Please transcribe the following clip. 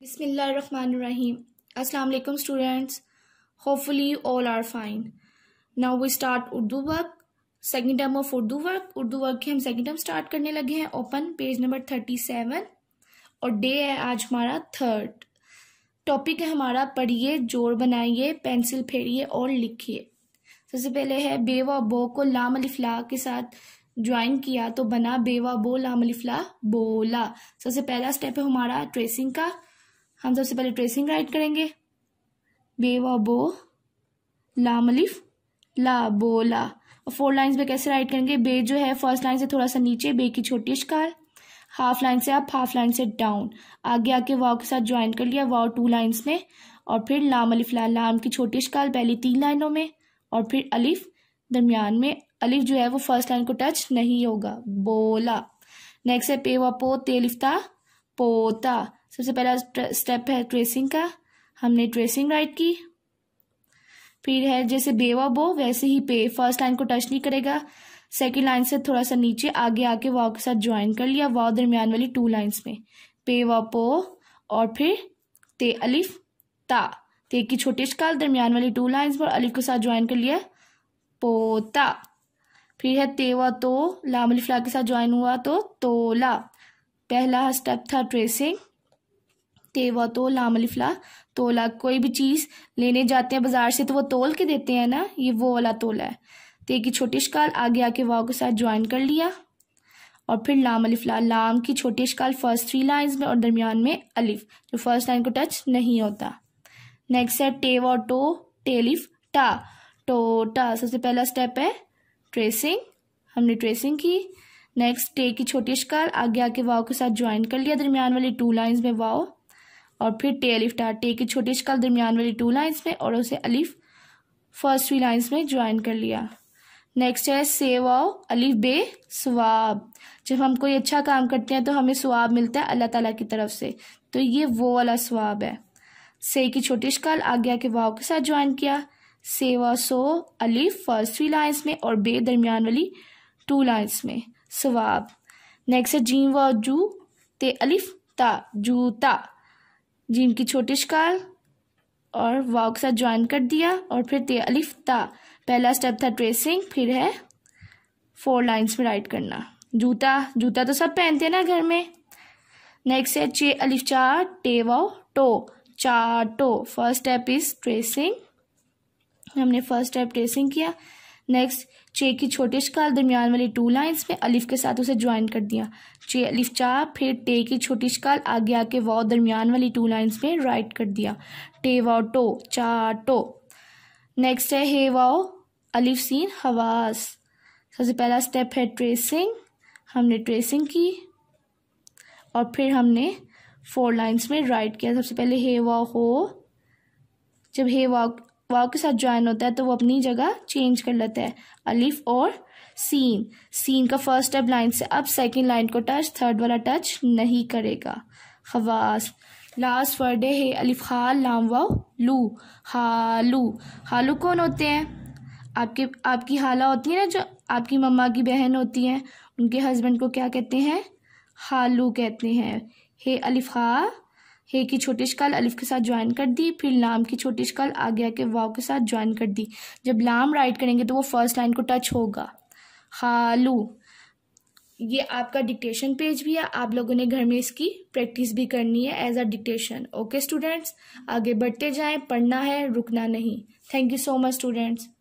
बिसमीम् असलम students hopefully all are fine now we start Urdu work second term of Urdu work Urdu work के हम second term start करने लगे हैं open page number thirty seven और day है आज हमारा थर्ड टॉपिक है हमारा पढ़िए जोर बनाइए पेंसिल फेरिए और लिखिए सबसे पहले है बेवा बो को लाम अलिफ्ला के साथ ज्वाइन किया तो बना बेवा बो लाम अलिफ्ला बोला सबसे पहला स्टेप है हमारा ट्रेसिंग का हम सबसे पहले ट्रेसिंग राइट करेंगे बे व बो लामलिफ ला बोला और फोर लाइन्स में कैसे राइट करेंगे बे जो है फर्स्ट लाइन से थोड़ा सा नीचे बे की छोटी शिकार हाफ लाइन से अप हाफ लाइन से डाउन आगे आके वाव के साथ ज्वाइन कर लिया वाव टू लाइन्स में और फिर लाम अलिफ ला लाम की छोटी शिकार पहली तीन लाइनों में और फिर अलिफ दरमियान में अलिफ जो है वो फर्स्ट लाइन को टच नहीं होगा बोला नेक्स्ट है पे व पो तेलिफ्ता पोता सबसे पहला स्टेप है ट्रेसिंग का हमने ट्रेसिंग राइट की फिर है जैसे बेवा बो वैसे ही पे फर्स्ट लाइन को टच नहीं करेगा सेकेंड लाइन से थोड़ा सा नीचे आगे आके वाव के साथ ज्वाइन कर लिया वाव दरमियान वाली टू लाइन्स में पे वा पो और फिर ते अलिफ ता ते की छोटी शिकाल दरमियान वाली टू लाइन्स पर अलिफ के साथ ज्वाइन कर लिया पोता फिर है तेवा तो लाम अलिफ ला के साथ ज्वाइन हुआ तो तोला पहला स्टेप था ट्रेसिंग तेवा तोला अमलिफ्ला तोला कोई भी चीज़ लेने जाते हैं बाज़ार से तो वो तोल के देते हैं ना ये वो वाला तोला है तो एक छोटी शकाल आगे आके वाव के साथ ज्वाइन कर लिया और फिर लाम अलिफला लाम की छोटी शकाल फर्स्ट थ्री लाइन्स में और दरमियान में अलिफ जो फर्स्ट लाइन को टच नहीं होता नेक्स्ट है टे वो टो टेलिफ टा टो टा सबसे पहला स्टेप है ट्रेसिंग हमने ट्रेसिंग की नेक्स्ट टे की छोटी शकाल आगे आके वाव के साथ ज्वाइन कर लिया दरमियान वाली टू लाइन्स में वाओ और फिर टे अलिफ टा टे की छोटी शक्ल दरमियान वाली टू लाइन्स में और उसे अलिफ फर्स्ट थ्री लाइन्स में ज्वाइन कर लिया नेक्स्ट है सेवा अलिफ बे स्वाब जब हम कोई अच्छा काम करते हैं तो हमें स्वाब मिलता है अल्लाह ताला की तरफ से तो ये वो वाला स्वाब है से की छोटी शक्ल आज्ञा के वाव के साथ ज्वाइन किया सेवा सो अलिफ फर्स्ट थ्री लाइन्स में और बे दरमियान वाली टू लाइन्स में स्वाब नेक्स्ट है जीम व जू ते अलिफ ता जूता जीन की छोटी शिकाल और वाव के साथ ज्वाइन कर दिया और फिर ते अलिफ ता पहला स्टेप था ट्रेसिंग फिर है फोर लाइंस में राइट करना जूता जूता तो सब पहनते हैं ना घर में नेक्स्ट है चे अलिफ चार टे वाओ टो चार टो फर्स्ट स्टेप इज ट्रेसिंग हमने फर्स्ट स्टेप ट्रेसिंग किया नेक्स्ट चे की छोटी शिकाल दरमियान वाली टू लाइंस में अलिफ के साथ उसे ज्वाइन कर दिया चे अलिफ चा फिर टे की छोटी शिकाल आगे आके वाओ दरमियान वाली टू लाइंस में राइट कर दिया टे वाओ टो चा टो नेक्स्ट है हे वाओ अलिफ सीन हवास सबसे पहला स्टेप है ट्रेसिंग हमने ट्रेसिंग की और फिर हमने फोर लाइन्स में राइट किया सबसे पहले हे वाओ हो जब हे वाओ वाव के साथ ज्वाइन होता है तो वो अपनी जगह चेंज कर लेते हैं अलिफ और सीन सीन का फर्स्ट स्टेप लाइन से अब सेकेंड लाइन को टच थर्ड वाला टच नहीं करेगा खवास लास्ट वर्ड है अलिफ खाल लाम वाव लू हालू हालू कौन होते हैं आपके आपकी हाला होती है ना जो आपकी मम्मा की बहन होती हैं उनके हस्बैंड को क्या कहते हैं हालू कहते हैं हे अलिफा हे की छोटी शिकाल अलिफ के साथ ज्वाइन कर दी फिर लाम की छोटी शक्ल आगे आके वाव के साथ ज्वाइन कर दी जब लाम राइट करेंगे तो वो फर्स्ट लाइन को टच होगा हालू ये आपका डिक्टेशन पेज भी है आप लोगों ने घर में इसकी प्रैक्टिस भी करनी है as a dictation okay students आगे बढ़ते जाएं पढ़ना है रुकना नहीं thank you so much students